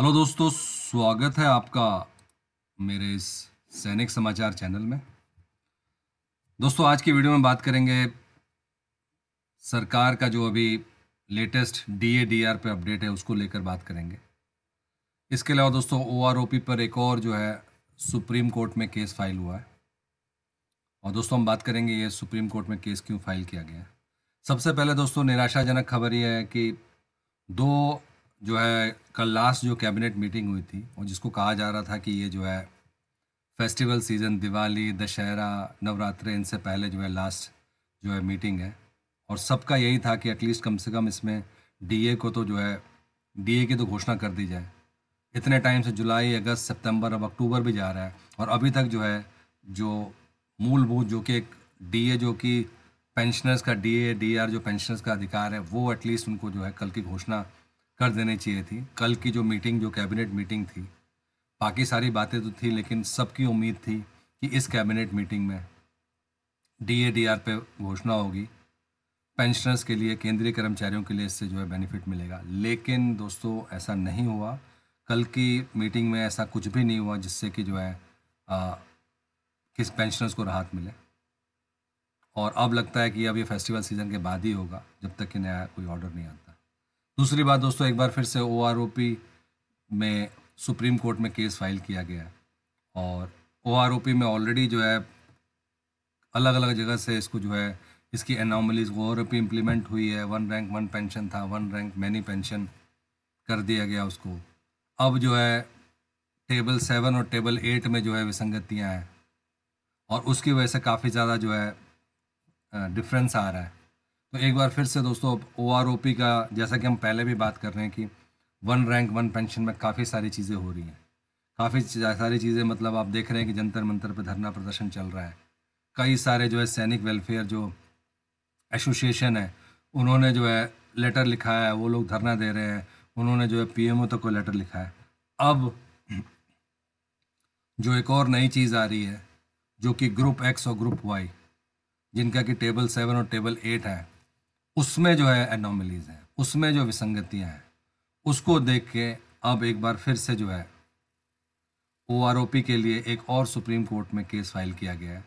hello दोस्तों स्वागत है आपका मेरे इस सैनिक समाचार चैनल में दोस्तों आज की वीडियो में बात करेंगे सरकार का जो अभी लेटेस्ट डीएडीआर पे अपडेट है उसको लेकर बात करेंगे इसके अलावा दोस्तों ओआरओपी पर एक और जो है सुप्रीम कोर्ट में केस फाइल हुआ है और दोस्तों हम बात करेंगे ये सुप्रीम कोर्ट में केस क्यों फाइल किया गया सबसे पहले दोस्तों निराशाजनक खबर यह है कि दो जो है कल लास्ट जो कैबिनेट मीटिंग हुई थी और जिसको कहा जा रहा था कि ये जो है फेस्टिवल सीज़न दिवाली दशहरा नवरात्र इनसे पहले जो है लास्ट जो है मीटिंग है और सबका यही था कि एटलीस्ट कम से कम इसमें डीए को तो जो है डीए की तो घोषणा कर दी जाए इतने टाइम से जुलाई अगस्त सितंबर अब अक्टूबर भी जा रहा है और अभी तक जो है जो मूलभूत जो कि एक डीए जो कि पेंशनर्स का डी ए जो पेंशनर्स का अधिकार है वो एटलीस्ट उनको जो है कल की घोषणा कर देनी चाहिए थी कल की जो मीटिंग जो कैबिनेट मीटिंग थी बाकी सारी बातें तो थी लेकिन सबकी उम्मीद थी कि इस कैबिनेट मीटिंग में डी ए डी आर पे घोषणा होगी पेंशनर्स के लिए केंद्रीय कर्मचारियों के लिए इससे जो है बेनिफिट मिलेगा लेकिन दोस्तों ऐसा नहीं हुआ कल की मीटिंग में ऐसा कुछ भी नहीं हुआ जिससे कि जो है आ, किस पेंशनर्स को राहत मिले और अब लगता है कि अब ये फेस्टिवल सीज़न के बाद ही होगा जब तक कि नया कोई ऑर्डर नहीं आता दूसरी बात दोस्तों एक बार फिर से ओ में सुप्रीम कोर्ट में केस फाइल किया गया और ओ में ऑलरेडी जो है अलग अलग जगह से इसको जो है इसकी एनॉमलीज ओ आर इम्प्लीमेंट हुई है वन रैंक वन पेंशन था वन रैंक मैनी पेंशन कर दिया गया उसको अब जो है टेबल सेवन और टेबल एट में जो है विसंगतियाँ हैं और उसकी वजह से काफ़ी ज़्यादा जो है डिफरेंस आ रहा है तो एक बार फिर से दोस्तों ओ आर ओ पी का जैसा कि हम पहले भी बात कर रहे हैं कि वन रैंक वन पेंशन में काफ़ी सारी चीज़ें हो रही हैं काफ़ी सारी चीज़ें मतलब आप देख रहे हैं कि जंतर मंतर पर धरना प्रदर्शन चल रहा है कई सारे जो है सैनिक वेलफेयर जो एसोसिएशन है उन्होंने जो है लेटर लिखा है वो लोग धरना दे रहे हैं उन्होंने जो है पी एम ओ तक को लेटर लिखा है अब जो एक और नई चीज़ आ रही है जो कि ग्रुप एक्स और ग्रुप वाई जिनका कि टेबल सेवन और टेबल एट है उसमें जो है एनोमलीज है उसमें जो विसंगतियाँ हैं उसको देख के अब एक बार फिर से जो है ओ आर ओ पी के लिए एक और सुप्रीम कोर्ट में केस फाइल किया गया है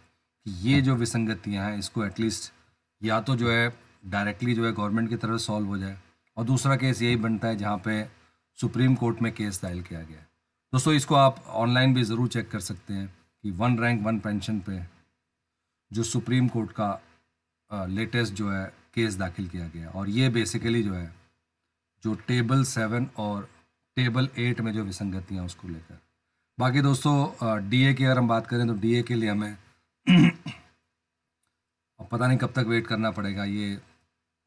कि ये जो विसंगतियाँ हैं इसको एटलीस्ट या तो जो है डायरेक्टली जो है गवर्नमेंट की तरफ सॉल्व हो जाए और दूसरा केस यही बनता है जहाँ पे सुप्रीम कोर्ट में केस फाइल किया गया है दोस्तों इसको आप ऑनलाइन भी ज़रूर चेक कर सकते हैं कि वन रैंक वन पेंशन पे जो सुप्रीम कोर्ट का लेटेस्ट जो है केस दाखिल किया गया और ये बेसिकली जो है जो टेबल सेवन और टेबल एट में जो विसंगतियाँ उसको लेकर बाकी दोस्तों डीए की अगर हम बात करें तो डीए के लिए हमें पता नहीं कब तक वेट करना पड़ेगा ये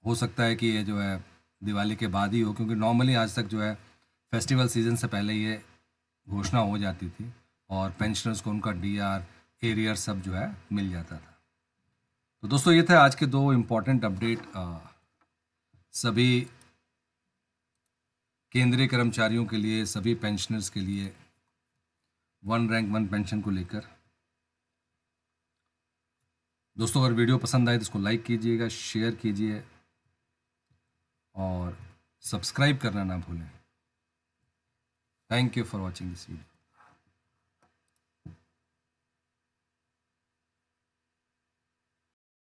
हो सकता है कि ये जो है दिवाली के बाद ही हो क्योंकि नॉर्मली आज तक जो है फेस्टिवल सीजन से पहले ये घोषणा हो जाती थी और पेंशनर्स को उनका डी आर एरियर सब जो है मिल जाता था तो दोस्तों ये थे आज के दो इम्पॉर्टेंट अपडेट सभी केंद्रीय कर्मचारियों के लिए सभी पेंशनर्स के लिए वन रैंक वन पेंशन को लेकर दोस्तों अगर वीडियो पसंद आए तो इसको लाइक कीजिएगा शेयर कीजिए और सब्सक्राइब करना ना भूलें thank you for watching this video